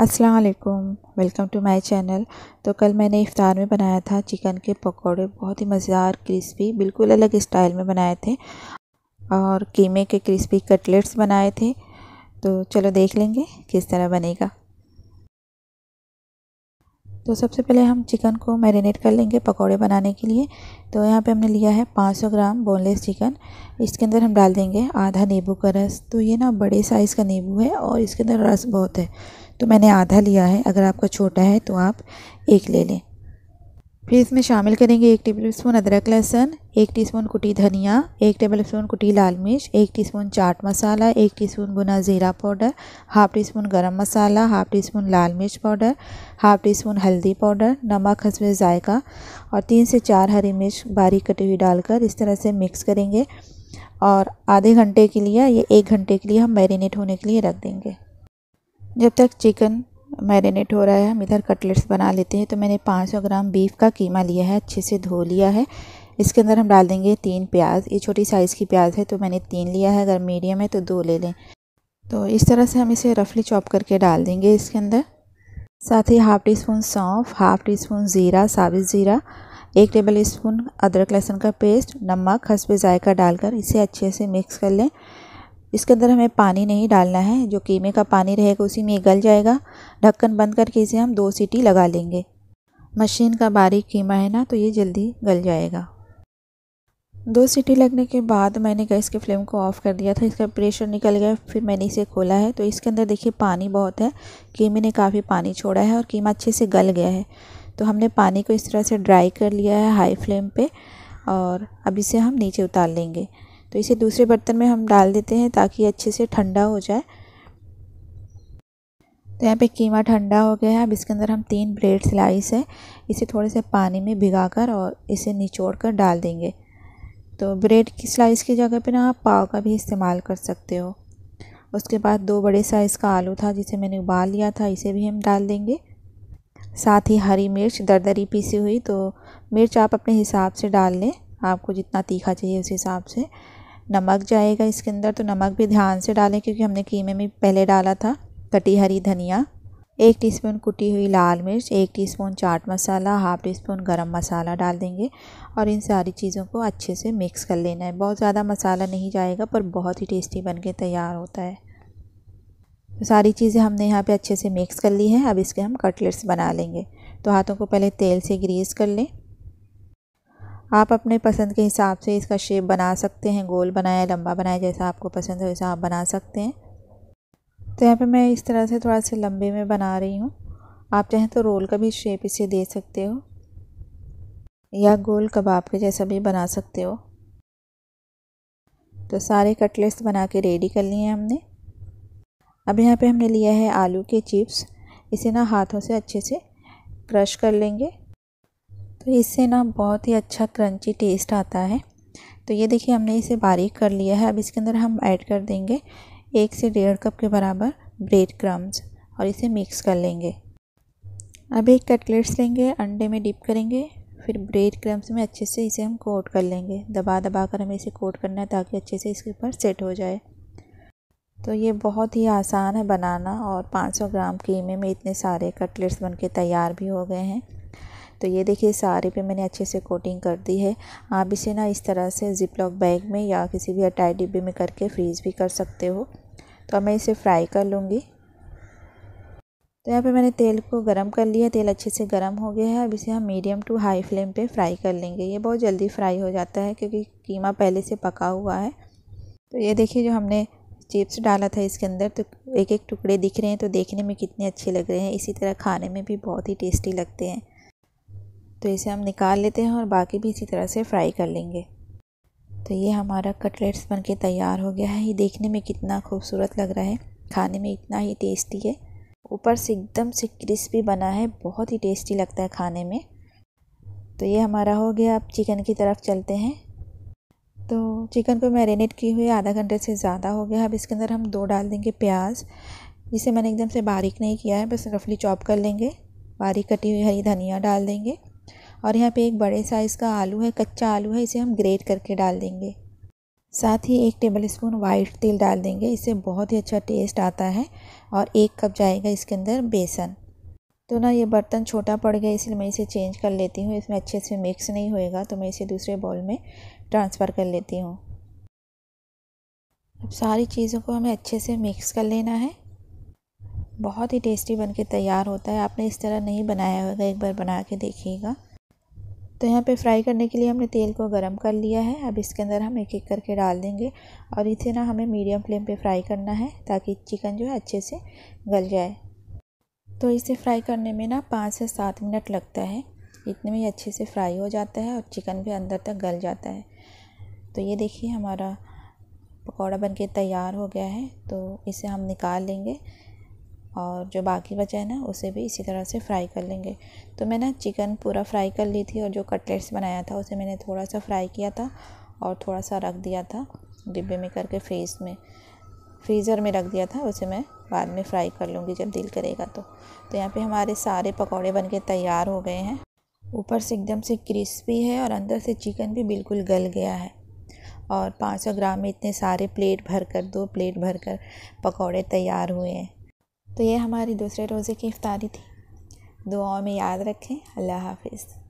अस्सलाम वालेकुम welcome to my channel तो कल मैंने इफ़ार में बनाया था चिकन के पकौड़े बहुत ही मज़ेदार क्रिस्पी बिल्कुल अलग स्टाइल में बनाए थे और कीमे के क्रिस्पी कटलेट्स बनाए थे तो चलो देख लेंगे किस तरह बनेगा तो सबसे पहले हम चिकन को मैरिनेट कर लेंगे पकौड़े बनाने के लिए तो यहाँ पे हमने लिया है 500 ग्राम बोनलेस चिकन इसके अंदर हम डाल देंगे आधा नींबू का रस तो ये ना बड़े साइज़ का नींबू है और इसके अंदर रस बहुत है तो मैंने आधा लिया है अगर आपका छोटा है तो आप एक ले लें फिर इसमें शामिल करेंगे एक टेबल स्पून अदरक लहसुन एक टीस्पून कुटी धनिया एक टेबल स्पून कुटी लाल मिर्च एक टीस्पून चाट मसाला एक टीस्पून बुना ज़ीरा powder half teaspoon garam masala half teaspoon लाल मिर्च पाउडर हाफ़ टी स्पून हल्दी पाउडर नमक हंसवे ज़ायका और तीन से चार हरी मिर्च बारीक कटी हुई डालकर इस तरह से मिक्स करेंगे और आधे घंटे के लिए या एक घंटे के लिए हम मैरिनेट होने के लिए रख देंगे जब तक चिकन मैरिनेट हो रहा है हम इधर कटलेट्स बना लेते हैं तो मैंने 500 ग्राम बीफ का कीमा लिया है अच्छे से धो लिया है इसके अंदर हम डाल देंगे तीन प्याज ये छोटी साइज़ की प्याज है तो मैंने तीन लिया है अगर मीडियम है तो दो ले लें तो इस तरह से हम इसे रफली चॉप करके डाल देंगे इसके अंदर साथ ही हाफ़ टी स्पून सौंफ हाफ़ टी स्पून ज़ीरा साबित ज़ीरा एक टेबल स्पून अदरक लहसुन का पेस्ट नमक हंसपे जायका डालकर इसे अच्छे से मिक्स कर लें इसके अंदर हमें पानी नहीं डालना है जो कीमे का पानी रहेगा उसी में गल जाएगा ढक्कन बंद करके इसे हम दो सीटी लगा लेंगे मशीन का बारीक कीमा है ना तो ये जल्दी गल जाएगा दो सीटी लगने के बाद मैंने गैस के फ्लेम को ऑफ़ कर दिया था इसका प्रेशर निकल गया फिर मैंने इसे खोला है तो इसके अंदर देखिए पानी बहुत है कीमे ने काफ़ी पानी छोड़ा है और कीमा अच्छे से गल गया है तो हमने पानी को इस तरह से ड्राई कर लिया है हाई फ्लेम पे और अब इसे हम नीचे उतार लेंगे तो इसे दूसरे बर्तन में हम डाल देते हैं ताकि अच्छे से ठंडा हो जाए तो यहाँ पे कीमा ठंडा हो गया है अब इसके अंदर हम तीन ब्रेड स्लाइस है इसे थोड़े से पानी में भिगा कर और इसे निचोड़ कर डाल देंगे तो ब्रेड की स्लाइस की जगह पे ना आप पाव का भी इस्तेमाल कर सकते हो उसके बाद दो बड़े साइज़ का आलू था जिसे मैंने उबाल लिया था इसे भी हम डाल देंगे साथ ही हरी मिर्च दरदरी पीसी हुई तो मिर्च आप अपने हिसाब से डाल लें आपको जितना तीखा चाहिए उस हिसाब से नमक जाएगा इसके अंदर तो नमक भी ध्यान से डालें क्योंकि हमने कीमे में पहले डाला था कटी हरी धनिया एक टीस्पून कुटी हुई लाल मिर्च एक teaspoon chaat masala half teaspoon garam masala डाल देंगे और इन सारी चीज़ों को अच्छे से मिक्स कर लेना है बहुत ज़्यादा मसाला नहीं जाएगा पर बहुत ही टेस्टी बन के तैयार होता है तो सारी चीज़ें हमने यहाँ पे अच्छे से मिक्स कर ली हैं अब इसके हम कटलेट्स बना लेंगे तो हाथों को पहले तेल से ग्रीस कर लें आप अपने पसंद के हिसाब से इसका शेप बना सकते हैं गोल बनाया लंबा बनाया जैसा आपको पसंद हो वैसा आप बना सकते हैं तो यहाँ पे मैं इस तरह से थोड़ा से लंबे में बना रही हूँ आप चाहें तो रोल का भी शेप इसे दे सकते हो या गोल कबाब के जैसा भी बना सकते हो तो सारे कटलेट्स बना के रेडी कर लिए हैं हमने अब यहाँ पे हमने लिया है आलू के चिप्स इसे ना हाथों से अच्छे से क्रश कर लेंगे तो इससे ना बहुत ही अच्छा क्रंची टेस्ट आता है तो ये देखिए हमने इसे बारीक कर लिया है अब इसके अंदर हम ऐड कर देंगे एक से डेढ़ कप के बराबर ब्रेड क्रम्स और इसे मिक्स कर लेंगे अब एक कटलेट्स लेंगे अंडे में डिप करेंगे फिर ब्रेड क्रम्स में अच्छे से इसे हम कोट कर लेंगे दबा दबा कर हमें इसे कोट करना है ताकि अच्छे से इसके ऊपर सेट हो जाए तो ये बहुत ही आसान है बनाना और 500 ग्राम कीमे में इतने सारे कटलेट्स बनके तैयार भी हो गए हैं तो ये देखिए सारे पे मैंने अच्छे से कोटिंग कर दी है आप इसे ना इस तरह से जिप लॉक बैग में या किसी भी अटाई डिब्बे में करके फ्रीज़ भी कर सकते हो तो मैं इसे फ्राई कर लूँगी तो यहाँ पे मैंने तेल को गरम कर लिया तेल अच्छे से गरम हो गया है अब इसे हम मीडियम टू हाई फ्लेम पे फ्राई कर लेंगे ये बहुत जल्दी फ्राई हो जाता है क्योंकि कीमा पहले से पका हुआ है तो ये देखिए जो हमने चिप्स डाला था इसके अंदर तो एक एक टुकड़े दिख रहे हैं तो देखने में कितने अच्छे लग रहे हैं इसी तरह खाने में भी बहुत ही टेस्टी लगते हैं तो इसे हम निकाल लेते हैं और बाकी भी इसी तरह से फ्राई कर लेंगे तो ये हमारा कटलेट्स बन के तैयार हो गया है ये देखने में कितना खूबसूरत लग रहा है खाने में इतना ही टेस्टी है ऊपर से एकदम से क्रिस्पी बना है बहुत ही टेस्टी लगता है खाने में तो ये हमारा हो गया अब चिकन की तरफ चलते हैं तो चिकन को मैरिनेट किए हुए आधा घंटे से ज़्यादा हो गया अब इसके अंदर हम दो डाल देंगे प्याज जिसे मैंने एकदम से बारीक नहीं किया है बस रफली चॉप कर लेंगे बारीक कटी हुई हरी धनिया डाल देंगे और यहाँ पे एक बड़े साइज़ का आलू है कच्चा आलू है इसे हम ग्रेट करके डाल देंगे साथ ही एक टेबल स्पून वाइट तेल डाल देंगे इससे बहुत ही अच्छा टेस्ट आता है और एक कप जाएगा इसके अंदर बेसन तो ना ये बर्तन छोटा पड़ गया इसलिए मैं इसे चेंज कर लेती हूँ इसमें अच्छे से मिक्स नहीं होएगा तो मैं इसे दूसरे बॉल में ट्रांसफ़र कर लेती हूँ अब सारी चीज़ों को हमें अच्छे से मिक्स कर लेना है बहुत ही टेस्टी बनके तैयार होता है आपने इस तरह नहीं बनाया होगा एक बार बना के देखिएगा तो यहाँ पे फ्राई करने के लिए हमने तेल को गरम कर लिया है अब इसके अंदर हम एक एक करके डाल देंगे और इसे ना हमें मीडियम फ्लेम पे फ्राई करना है ताकि चिकन जो है अच्छे से गल जाए तो इसे फ्राई करने में ना पाँच से सात मिनट लगता है इतने में अच्छे से फ्राई हो जाता है और चिकन भी अंदर तक गल जाता है तो ये देखिए हमारा पकौड़ा बन तैयार हो गया है तो इसे हम निकाल लेंगे और जो बाकी बचा है ना उसे भी इसी तरह से फ्राई कर लेंगे तो मैं ना चिकन पूरा फ्राई कर ली थी और जो कटलेट्स बनाया था उसे मैंने थोड़ा सा फ्राई किया था और थोड़ा सा रख दिया था डिब्बे में करके फ्रीज में फ्रीज़र में रख दिया था उसे मैं बाद में फ्राई कर लूँगी जब दिल करेगा तो तो यहाँ पे हमारे सारे पकौड़े के तैयार हो गए हैं ऊपर से एकदम से क्रिस्पी है और अंदर से चिकन भी बिल्कुल गल गया है और 500 ग्राम में इतने सारे प्लेट भर कर दो प्लेट भर कर पकौड़े तैयार हुए हैं तो ये हमारी दूसरे रोज़े की इफ्तारी थी दुआओं में याद रखें अल्लाह हाफिज़